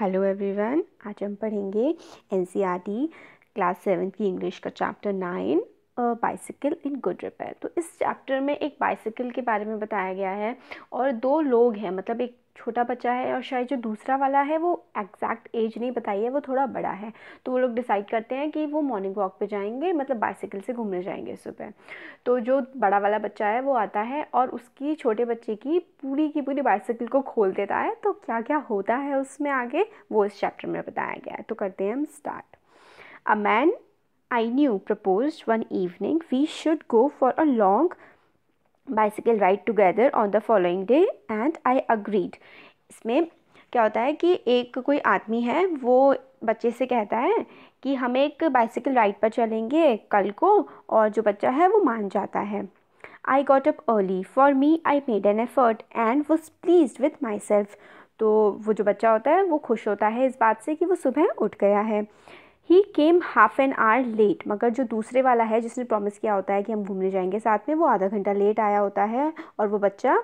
Hello everyone आज हम पढ़ेंगे एन क्लास सेवन की इंग्लिश का chapter nine bicycle in good repair तो इस चैप्टर में एक बाइसिकल के बारे में बताया गया है और दो लोग हैं मतलब एक छोटा बच्चा है और शायद जो दूसरा वाला है वो एग्जैक्ट एज नहीं बताई है वो थोड़ा बड़ा है तो वो लोग डिसाइड करते हैं कि वो मॉर्निंग वॉक पे जाएंगे मतलब बाइसिकल से घूमने जाएंगे सुबह तो जो बड़ा वाला बच्चा है वो आता है और उसकी छोटे बच्चे की पूरी की पूरी बाइसिकल को खोल देता है तो क्या क्या होता है उसमें आगे वो इस चैप्टर में बताया गया है तो करते हैं हम start a man I knew proposed one evening we should go for a long bicycle ride together on the following day and I agreed. इसमें क्या होता है कि एक कोई आदमी है वो बच्चे से कहता है कि हम एक बाइसिकल राइड पर चलेंगे कल को और जो बच्चा है वो मान जाता है I got up early for me I made an effort and was please with myself तो वो जो बच्चा होता है वो खुश होता है इस बात से कि वो सुबह उठ गया है he came half an hour late मगर जो दूसरे वाला है जिसने प्रॉमिस किया होता है कि हम घूमने जाएंगे साथ में वो आधा घंटा लेट आया होता है और वो बच्चा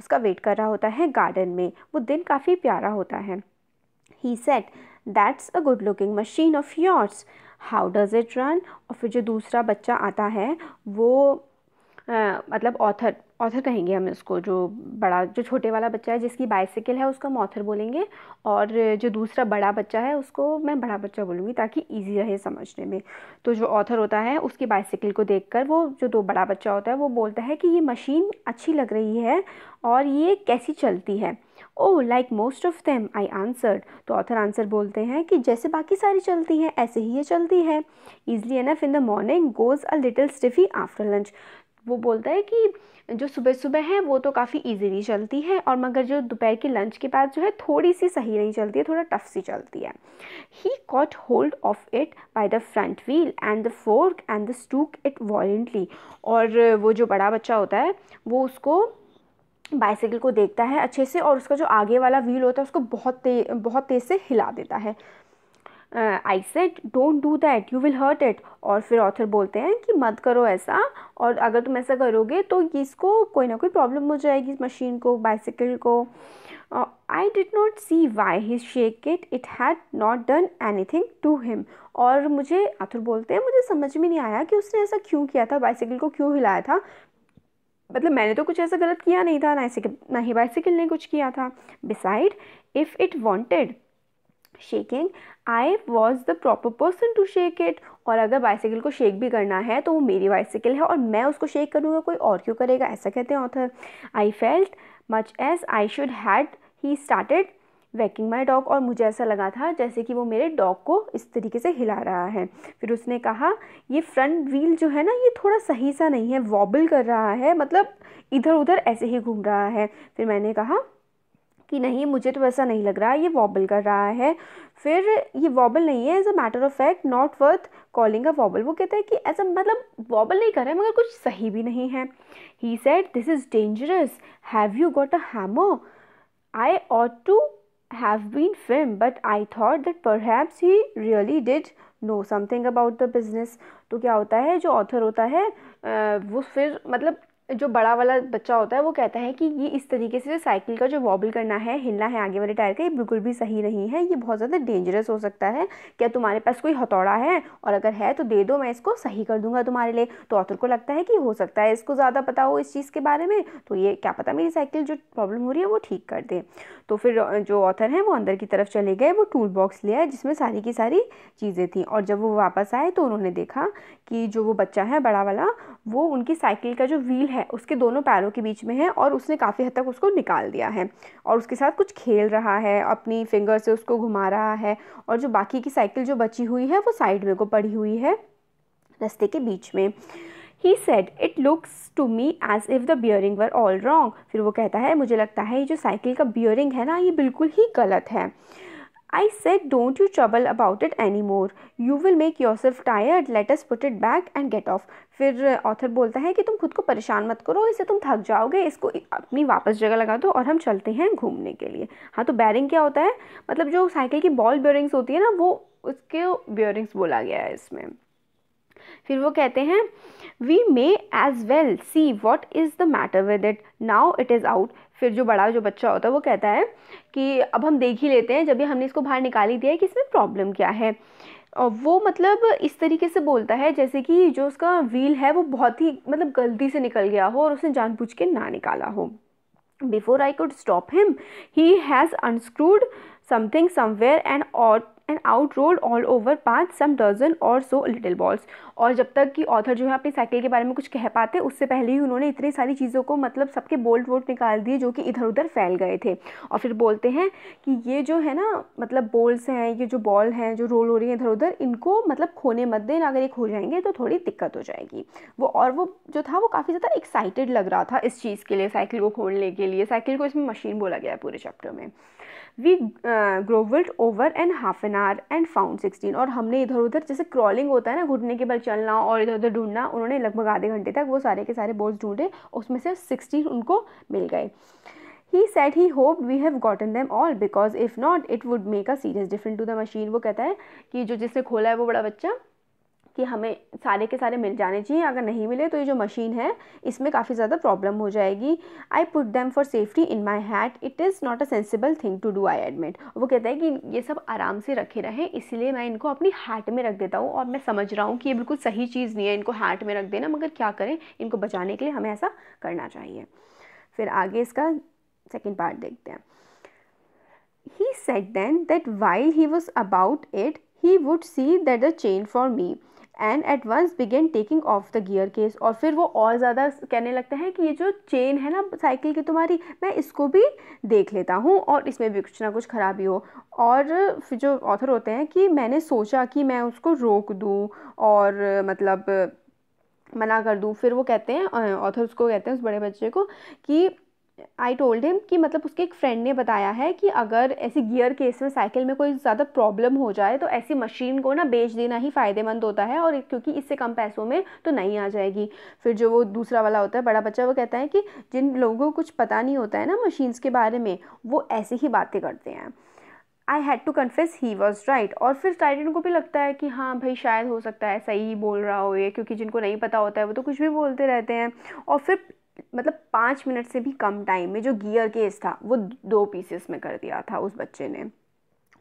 उसका वेट कर रहा होता है गार्डन में वो दिन काफ़ी प्यारा होता है he said that's a good looking machine of yours how does it run और फिर जो दूसरा बच्चा आता है वो मतलब ऑथर ऑथर कहेंगे हम इसको जो बड़ा जो छोटे वाला बच्चा है जिसकी बाइसिकल है उसको हम ऑथर बोलेंगे और जो दूसरा बड़ा बच्चा है उसको मैं बड़ा बच्चा बोलूँगी ताकि ईजी रहे समझने में तो जो ऑथर होता है उसकी बाइसिकल को देख कर वो जो दो बड़ा बच्चा होता है वो बोलता है कि ये मशीन अच्छी लग रही है और ये कैसी चलती है oh like most of them I answered तो ऑथर आंसर बोलते हैं कि जैसे बाकी सारी चलती हैं ऐसे ही ये चलती है easily enough in the morning goes a little stiffy after lunch वो बोलता है कि जो सुबह सुबह है वो तो काफ़ी ईजीली चलती है और मगर जो दोपहर के लंच के बाद जो है थोड़ी सी सही नहीं चलती है थोड़ा टफ सी चलती है he caught hold of it by the front wheel and the fork and the shook it violently और वो जो बड़ा बच्चा होता है वो उसको बाइसाइकिल को देखता है अच्छे से और उसका जो आगे वाला व्हील होता है उसको बहुत तेज बहुत तेज़ से हिला देता है I said don't do that you will hurt it और फिर ऑथर बोलते हैं कि मत करो ऐसा और अगर तुम ऐसा करोगे तो इसको कोई ना कोई प्रॉब्लम हो जाएगी इस मशीन को बाइसिकल को I did not see why he shake it it had not done anything to him और मुझे आथुर बोलते हैं मुझे समझ में नहीं आया कि उसने ऐसा क्यों किया था बाइसिकल को क्यों हिलाया था मतलब मैंने तो कुछ ऐसा गलत किया नहीं था ना ऐसे ना ही बाइसिकल ने कुछ किया था beside if it wanted shaking I was the proper person to shake it और अगर बाइसाइकिल को शेक भी करना है तो वो मेरी बाइसाइकिल है और मैं उसको शेक करूँगा कोई और क्यों करेगा ऐसा कहते हैं author I felt much as I should had he started whacking my dog और मुझे ऐसा लगा था जैसे कि वो मेरे डॉग को इस तरीके से हिला रहा है फिर उसने कहा ये फ्रंट व्हील जो है ना ये थोड़ा सही सा नहीं है वॉबल कर रहा है मतलब इधर उधर ऐसे ही घूम रहा है फिर मैंने कहा कि नहीं मुझे तो वैसा नहीं लग रहा है ये वॉबल कर रहा है फिर ये वॉबल नहीं है as a matter of fact not worth calling a wobble वो कहता है कि एज अ मतलब वॉबल नहीं कर रहा है मगर कुछ सही भी नहीं है he said this is dangerous have you got a hammer I ought to have been firm but I thought that perhaps he really did know something about the business तो क्या होता है जो ऑथर होता है वो फिर मतलब जो बड़ा वाला बच्चा होता है वो कहता है कि ये इस तरीके से साइकिल का जो वॉबल करना है हिलना है आगे वाले टायर का ये बिल्कुल भी सही नहीं है ये बहुत ज़्यादा डेंजरस हो सकता है क्या तुम्हारे पास कोई हथौड़ा है और अगर है तो दे दो मैं इसको सही कर दूंगा तुम्हारे लिए तो ऑथर को लगता है कि हो सकता है इसको ज़्यादा पता हो इस चीज़ के बारे में तो ये क्या पता मेरी साइकिल जो प्रॉब्लम हो रही है वो ठीक कर दे तो फिर जो ऑथर हैं वो अंदर की तरफ चले गए वो टूल बॉक्स लिया जिसमें सारी की सारी चीज़ें थी और जब वो वापस आए तो उन्होंने देखा कि जो वो बच्चा है बड़ा वाला वो उनकी साइकिल का जो व्हील है है उसके दोनों पैरों के बीच में है और उसने काफ़ी हद तक उसको निकाल दिया है और उसके साथ कुछ खेल रहा है अपनी फिंगर से उसको घुमा रहा है और जो बाकी की साइकिल जो बची हुई है वो साइड में को पड़ी हुई है रस्ते के बीच में he said it looks to me as if the bearing were all wrong फिर वो कहता है मुझे लगता है ये जो साइकिल का बियरिंग है ना ये बिल्कुल ही गलत है I said, Don't you trouble about it anymore. You will make yourself tired. Let us put it back and get off. फिर ऑथर uh, बोलता है कि तुम खुद को परेशान मत करो इसे तुम थक जाओगे इसको अपनी वापस जगह लगा दो और हम चलते हैं घूमने के लिए हाँ तो बैरिंग क्या होता है मतलब जो साइकिल की बॉल बियरिंग्स होती है ना वो उसके बियरिंग्स बोला गया है इसमें फिर वो कहते हैं we may as well see what is the matter with it now it is out फिर जो बड़ा जो बच्चा होता है वो कहता है कि अब हम देख ही लेते हैं जब भी हमने इसको बाहर निकाल ही दिया है कि इसमें प्रॉब्लम क्या है और वो मतलब इस तरीके से बोलता है जैसे कि जो उसका व्हील है वो बहुत ही मतलब गलती से निकल गया हो और उसने जानबूझ के ना निकाला हो before I could stop him he has unscrewed something somewhere and और and out rolled all over पाँच सम डजन और सो लिटिल बॉल्स और जब तक कि ऑथर जो है अपनी साइकिल के बारे में कुछ कह पाते उससे पहले ही उन्होंने इतनी सारी चीज़ों को मतलब सबके बोल्ट वोल्ट निकाल दिए जो कि इधर उधर फैल गए थे और फिर बोलते हैं कि ये जो है ना मतलब बोल्स हैं ये जो बॉल हैं जो रोल हो रही हैं इधर उधर इनको मतलब खोने मत देना अगर ये खो जाएंगे तो थोड़ी दिक्कत हो जाएगी वो और वो जो था वो काफ़ी ज़्यादा एक्साइटेड लग रहा था इस चीज़ के लिए साइकिल को खोलने के लिए साइकिल को इसमें मशीन बोला गया है पूरे चैप्टर में we grovelled over and half an hour and found sixteen और हमने इधर उधर जैसे क्रॉलिंग होता है ना घुटने के बल चलना और इधर उधर ढूंढना उन्होंने लगभग आधे घंटे तक वो सारे के सारे बोर्ड्स ढूंढे उसमें से सिक्सटीन उनको मिल गए he said he hope we have gotten them all because if not it would make a serious different to the machine वो कहता है कि जो जिसने खोला है वो बड़ा बच्चा कि हमें सारे के सारे मिल जाने चाहिए अगर नहीं मिले तो ये जो मशीन है इसमें काफ़ी ज़्यादा प्रॉब्लम हो जाएगी I put them for safety in my hat it is not a sensible thing to do I admit वो कहता है कि ये सब आराम से रखे रहें इसलिए मैं इनको अपनी हैट में रख देता हूँ और मैं समझ रहा हूँ कि ये बिल्कुल सही चीज़ नहीं है इनको हैट में रख देना मगर क्या करें इनको बचाने के लिए हमें ऐसा करना चाहिए फिर आगे इसका सेकेंड पार्ट देखते हैं he said then that while he was about it he would see that the chain for me and at once began taking off the gear case और फिर वो और ज़्यादा कहने लगता है कि ये जो चेन है ना साइकिल की तुम्हारी मैं इसको भी देख लेता हूँ और इसमें भी कुछ ना कुछ ख़राबी हो और फिर जो ऑथर होते हैं कि मैंने सोचा कि मैं उसको रोक दूँ और मतलब मना कर दूँ फिर वो कहते हैं ऑथर उसको कहते हैं उस बड़े बच्चे को कि आई टोल्ड हिम कि मतलब उसके एक फ्रेंड ने बताया है कि अगर ऐसी गियर केस में साइकिल में कोई ज़्यादा प्रॉब्लम हो जाए तो ऐसी मशीन को ना बेच देना ही फ़ायदेमंद होता है और क्योंकि इससे कम पैसों में तो नहीं आ जाएगी फिर जो वो दूसरा वाला होता है बड़ा बच्चा वो कहता है कि जिन लोगों को कुछ पता नहीं होता है ना मशीन्स के बारे में वो ऐसी ही बातें करते हैं I had to confess he was right और फिर टाइटन को भी लगता है कि हाँ भाई शायद हो सकता है सही ही बोल रहा हो ये क्योंकि जिनको नहीं पता होता है वो तो कुछ भी बोलते रहते हैं और फिर मतलब पाँच मिनट से भी कम टाइम में जो गियर केस था वो दो पीसेस में कर दिया था उस बच्चे ने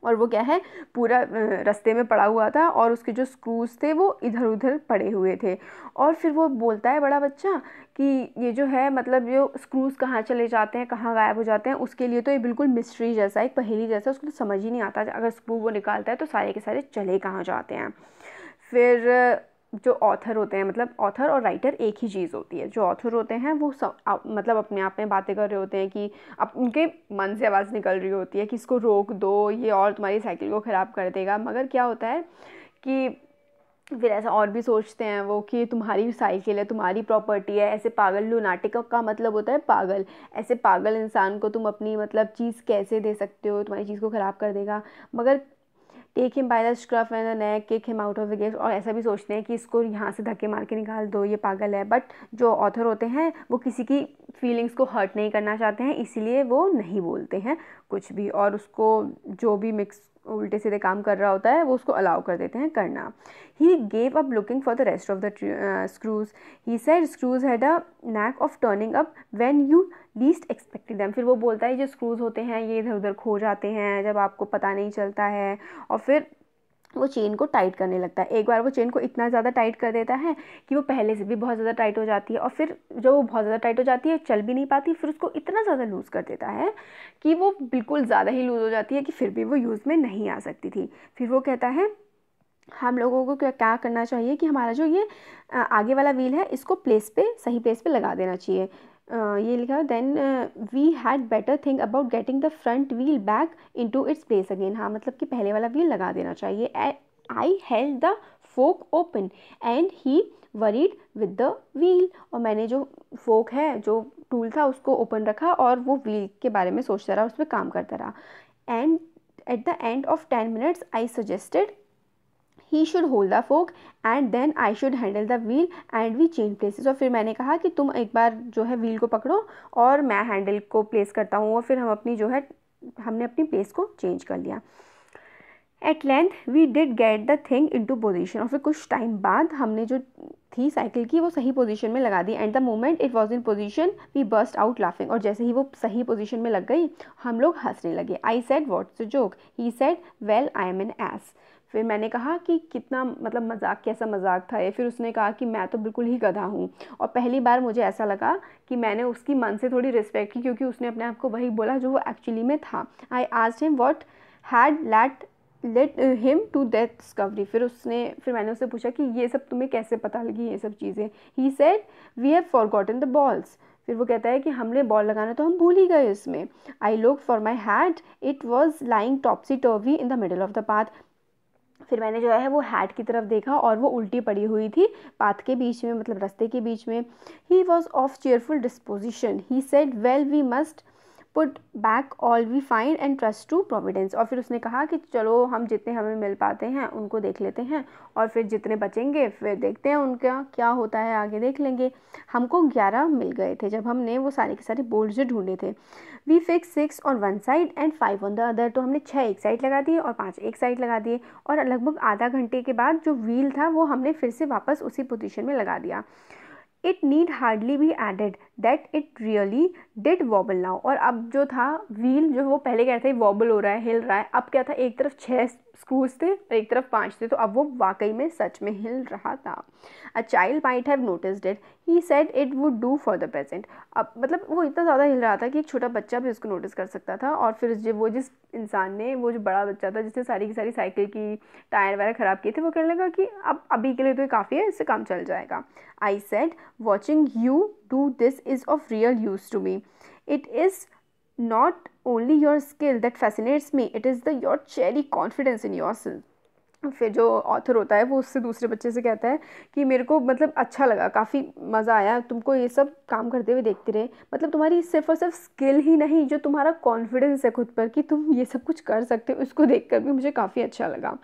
और वो क्या है पूरा रास्ते में पड़ा हुआ था और उसके जो स्क्रूज थे वो इधर उधर पड़े हुए थे और फिर वो बोलता है बड़ा बच्चा कि ये जो है मतलब जो स्क्रूज कहाँ चले जाते हैं कहाँ गायब हो जाते हैं उसके लिए तो ये बिल्कुल मिस्ट्री जैसा एक पहेली जैसा उसको तो समझ ही नहीं आता अगर स्क्रू वो निकालता है तो सारे के सारे चले कहाँ जाते हैं फिर जो ऑथर होते हैं मतलब ऑथर और राइटर एक ही चीज़ होती है जो ऑथर होते हैं वो सब मतलब अपने आप में बातें कर रहे होते हैं कि अब उनके मन से आवाज़ निकल रही होती है कि इसको रोक दो ये और तुम्हारी साइकिल को ख़राब कर देगा मगर क्या होता है कि फिर ऐसा और भी सोचते हैं वो कि तुम्हारी साइकिल है तुम्हारी प्रॉपर्टी है ऐसे पागल लूनाटिक का मतलब होता है पागल ऐसे पागल इंसान को तुम अपनी मतलब चीज़ कैसे दे सकते हो तुम्हारी चीज़ को ख़राब कर देगा मगर take him by the scruff and neck kick him out of the gate और ऐसा भी सोचते हैं कि इसको यहाँ से धक्के मार के निकाल दो ये पागल है बट जो ऑथर होते हैं वो किसी की फीलिंग्स को हर्ट नहीं करना चाहते हैं इसीलिए वो नहीं बोलते हैं कुछ भी और उसको जो भी मिक्स उल्टे सीधे काम कर रहा होता है वो उसको अलाउ कर देते हैं करना he gave up looking for the rest of the screws he said screws had a knack of turning up when you least expected them फिर वो बोलता है जो स्क्रूज होते हैं ये इधर उधर खो जाते हैं जब आपको पता नहीं चलता है और फिर वो चेन को टाइट करने लगता है एक बार वो चेन को इतना ज़्यादा टाइट कर देता है कि वो पहले से भी बहुत ज़्यादा टाइट हो जाती है और फिर जब वो बहुत ज़्यादा टाइट हो जाती है चल भी नहीं पाती फिर उसको इतना ज़्यादा लूज़ कर देता है कि वो बिल्कुल ज़्यादा ही लूज़ हो जाती है कि फिर भी वो यूज़ में नहीं आ सकती थी फिर वो कहता है हम लोगों को क्या क्या करना चाहिए कि हमारा जो ये आगे वाला व्हील है इसको प्लेस पे सही प्लेस पे लगा देना चाहिए ये लिखा then we had better think about getting the front wheel back into its place again हाँ मतलब कि पहले वाला व्हील लगा देना चाहिए I held the fork open and he worried with the wheel और मैंने जो फोक है जो टूल था उसको ओपन रखा और वो व्हील के बारे में सोचता रहा उस पर काम करता रहा and at the end of ten minutes I suggested he should hold the fork and then I should handle the wheel and we change places और फिर मैंने कहा कि तुम एक बार जो है व्हील को पकड़ो और मैं हैंडल को प्लेस करता हूँ और फिर हम अपनी जो है हमने अपनी प्लेस को चेंज कर लिया at length we did get the thing into position और फिर कुछ टाइम बाद हमने जो थी साइकिल की वो सही पोजिशन में लगा दी and the moment it was in position we burst out laughing और जैसे ही वो सही पोजिशन में लग गई हम लोग हंसने लगे I said what's a joke he said well I am an ass फिर मैंने कहा कि कितना मतलब मजाक कैसा मजाक था ये फिर उसने कहा कि मैं तो बिल्कुल ही गधा हूँ और पहली बार मुझे ऐसा लगा कि मैंने उसकी मन से थोड़ी रिस्पेक्ट की क्योंकि उसने अपने आप को वही बोला जो वो एक्चुअली में था आई आज him what had led led him to that discovery फिर उसने फिर मैंने उससे पूछा कि ये सब तुम्हें कैसे पता लगी ये सब चीज़ें he said we have forgotten the balls फिर वो कहता है कि हमने बॉल लगाना तो हम भूल ही गए इसमें I look for my hat it was lying topsy turvy in the middle of the path फिर मैंने जो है वो हैट की तरफ देखा और वो उल्टी पड़ी हुई थी पाथ के बीच में मतलब रस्ते के बीच में he was of cheerful disposition he said well we must put back all we find and trust to providence और फिर उसने कहा कि चलो हम जितने हमें मिल पाते हैं उनको देख लेते हैं और फिर जितने बचेंगे फिर देखते हैं उनका क्या होता है आगे देख लेंगे हमको ग्यारह मिल गए थे जब हमने वो सारे के सारे बोल्ड जो ढूंढे थे we fix six on one side and five on the other तो हमने छः एक साइड लगा दिए और पाँच एक साइड लगा दिए और लगभग आधा घंटे के बाद जो व्हील था वो हमने फिर से वापस उसी पोजिशन में लगा दिया it need hardly be added that it really did wobble now और अब जो था व्हील जो वो पहले कह रहे थे वॉबल हो रहा है हिल रहा है अब क्या था एक तरफ छः स्क्रूज थे और एक तरफ पांच थे तो अब वो वाकई में सच में हिल रहा था a child might have notice it he said it would do for the present अब मतलब वो इतना ज़्यादा हिल रहा था कि एक छोटा बच्चा भी उसको नोटिस कर सकता था और फिर जो वो जिस इंसान ने वो जो बड़ा बच्चा था जिसने सारी की सारी साइकिल की टायर वगैरह ख़राब किए थे वो कहने लगा कि अब अभी के लिए तो ये काफ़ी है इससे काम चल जाएगा I said watching you do this is of real use to me it is not only your skill that fascinates me it is the your cherry confidence in yourself फिर जो ऑथर होता है वो उससे दूसरे बच्चे से कहता है कि मेरे को मतलब अच्छा लगा काफ़ी मज़ा आया तुमको ये सब काम करते हुए देखते रहे मतलब तुम्हारी सिर्फ और सिर्फ स्किल ही नहीं जो तुम्हारा कॉन्फिडेंस है खुद पर कि तुम ये सब कुछ कर सकते हो उसको देखकर भी मुझे काफ़ी अच्छा लगा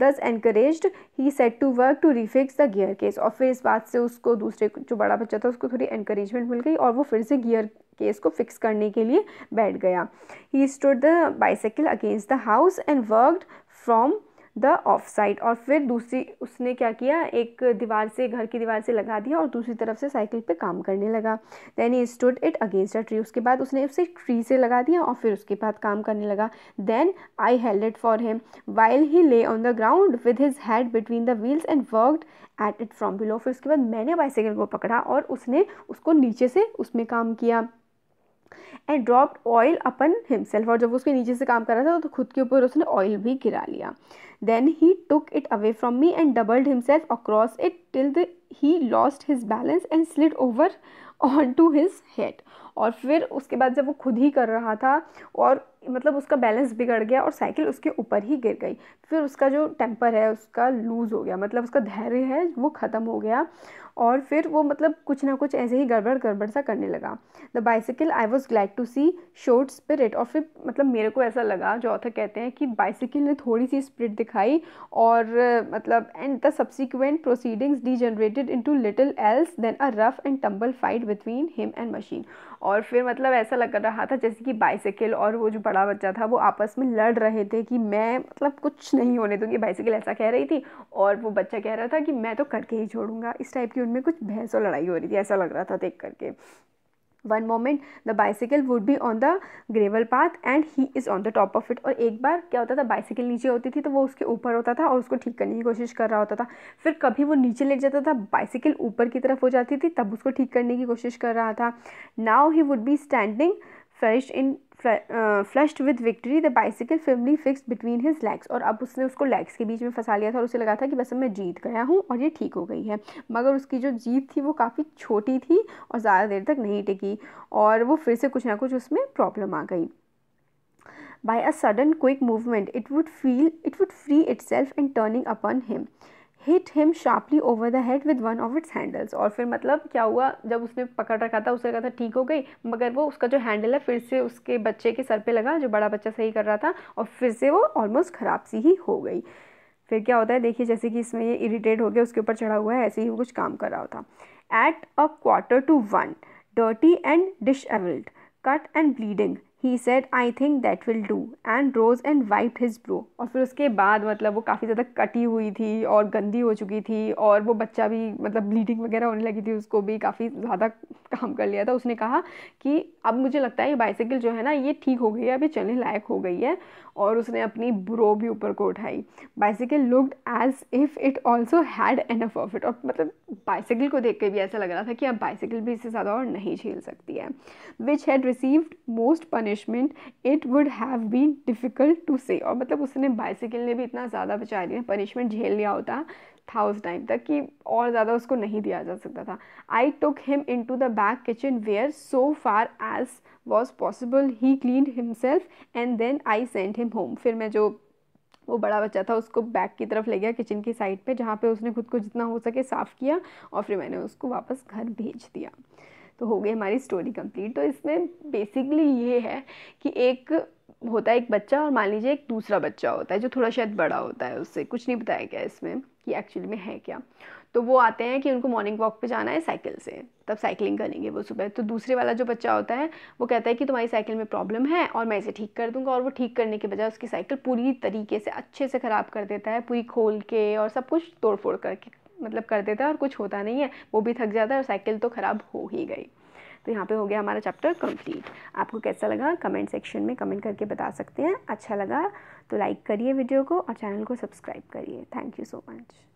दस encourage he set to work to refix the gear case और फिर इस बात से उसको दूसरे जो बड़ा बच्चा था उसको थोड़ी एनकरेजमेंट मिल गई और वो फिर से गियर केस को फिक्स करने के लिए बैठ गया he stood the bicycle against the house and worked from the off side और फिर दूसरी उसने क्या किया एक दीवार से घर की दीवार से लगा दिया और दूसरी तरफ से साइकिल पे काम करने लगा then he stood it against a tree उसके बाद उसने उसे ट्री से लगा दिया और फिर उसके बाद काम करने लगा then I held it for him while he lay on the ground with his head between the wheels and worked at it from below फिर उसके बाद मैंने बाइसाइकिल को पकड़ा और उसने उसको नीचे से उसमें काम किया and dropped oil upon himself और जब उसके नीचे से काम कर रहा था तो खुद के ऊपर उसने ऑयल भी गिरा लिया then he took it away from me and doubled himself across it till the he lost his balance and slid over on to his head और फिर उसके बाद जब वो खुद ही कर रहा था और मतलब उसका बैलेंस बिगड़ गया और साइकिल उसके ऊपर ही गिर गई फिर उसका जो टेम्पर है उसका लूज़ हो गया मतलब उसका धैर्य है वो ख़त्म हो गया और फिर वो मतलब कुछ ना कुछ ऐसे ही गड़बड़ गड़बड़ सा करने लगा the bicycle I was glad to see showed spirit और फिर मतलब मेरे को ऐसा लगा जो ऑथर कहते हैं कि बाइसिकल ने थोड़ी सी स्पिरिट दिखाई और मतलब and the subsequent proceedings degenerated into little else than a rough and tumble fight between him and machine और फिर मतलब ऐसा लग रहा था जैसे कि बाइसिकल और वो जो बड़ा बच्चा था वो आपस में लड़ रहे थे कि मैं मतलब कुछ नहीं होने दूँगी बाइसिकल ऐसा कह रही थी और वो बच्चा कह रहा था कि मैं तो करके ही छोड़ूंगा इस टाइप की उनमें कुछ बहस और लड़ाई हो रही थी ऐसा लग रहा था देख करके one moment the bicycle would be on the gravel path and he is on the top of it और एक बार क्या होता था बाइसिकल नीचे होती थी तो वो उसके ऊपर होता था और उसको ठीक करने की कोशिश कर रहा होता था फिर कभी वो नीचे लेट जाता था बाइसिकल ऊपर की तरफ हो जाती थी तब उसको ठीक करने की कोशिश कर रहा था now he would be standing fresh in flushed with victory the bicycle firmly fix between his legs और अब उसने उसको लेग्स के बीच में फंसा लिया था और उसे लगा था कि बस मैं जीत गया हूँ और ये ठीक हो गई है मगर उसकी जो जीत थी वो काफ़ी छोटी थी और ज़्यादा देर तक नहीं टिकी और वो फिर से कुछ ना कुछ उसमें प्रॉब्लम आ गई by a sudden quick movement it would feel it would free itself in turning upon him hit him sharply over the head with one of its handles और फिर मतलब क्या हुआ जब उसने पकड़ रखा था उसने कहा था ठीक हो गई मगर वो उसका जो हैंडल है फिर से उसके बच्चे के सर पे लगा जो बड़ा बच्चा सही कर रहा था और फिर से वो ऑलमोस्ट ख़राब सी ही हो गई फिर क्या होता है देखिए जैसे कि इसमें ये इरीटेट हो गया उसके ऊपर चढ़ा हुआ है ऐसे ही वो कुछ काम कर रहा होता at a quarter to one dirty and dishevelled cut and bleeding he said I think that will do and rose and wipe his brow और फिर उसके बाद मतलब वो काफ़ी ज़्यादा कटी हुई थी और गंदी हो चुकी थी और वो बच्चा भी मतलब ब्लीडिंग वगैरह होने लगी थी उसको भी काफ़ी ज़्यादा काम कर लिया था उसने कहा कि अब मुझे लगता है ये बाइसाइकिल जो है ना ये ठीक हो गई है अभी चलने लायक हो गई है और उसने अपनी ब्रो भी ऊपर को उठाई bicycle looked as if it also had enough of it और मतलब बाइसाइकिल को देख के भी ऐसा लग रहा था कि अब बाइसाइकिल भी इससे ज़्यादा और नहीं झेल सकती है which had received most punish punishment it would have been difficult to say और मतलब उसने बाइसिकल ने भी इतना ज़्यादा बेचारी पनिशमेंट झेल लिया होता था उस टाइम तक कि और ज़्यादा उसको नहीं दिया जा सकता था I took him into the back kitchen where so far as was possible he clean himself and then I send him home फिर मैं जो वो बड़ा बच्चा था उसको बैक की तरफ ले गया किचन की साइड पे जहाँ पे उसने खुद को जितना हो सके साफ़ किया और फिर मैंने उसको वापस घर भेज दिया तो हो गई हमारी स्टोरी कंप्लीट तो इसमें बेसिकली ये है कि एक होता है एक बच्चा और मान लीजिए एक दूसरा बच्चा होता है जो थोड़ा शायद बड़ा होता है उससे कुछ नहीं बताया गया इसमें कि एक्चुअली में है क्या तो वो आते हैं कि उनको मॉर्निंग वॉक पे जाना है साइकिल से तब साइकिलिंग करेंगे वो सुबह तो दूसरे वाला जो बच्चा होता है वो कहता है कि तुम्हारी साइकिल में प्रॉब्लम है और मैं इसे ठीक कर दूंगा और वो ठीक करने के बजाय उसकी साइकिल पूरी तरीके से अच्छे से ख़राब कर देता है पूरी खोल के और सब कुछ तोड़ फोड़ करके मतलब कर देता है और कुछ होता नहीं है वो भी थक जाता है और साइकिल तो ख़राब हो ही गई तो यहाँ पे हो गया हमारा चैप्टर कंप्लीट आपको कैसा लगा कमेंट सेक्शन में कमेंट करके बता सकते हैं अच्छा लगा तो लाइक करिए वीडियो को और चैनल को सब्सक्राइब करिए थैंक यू सो मच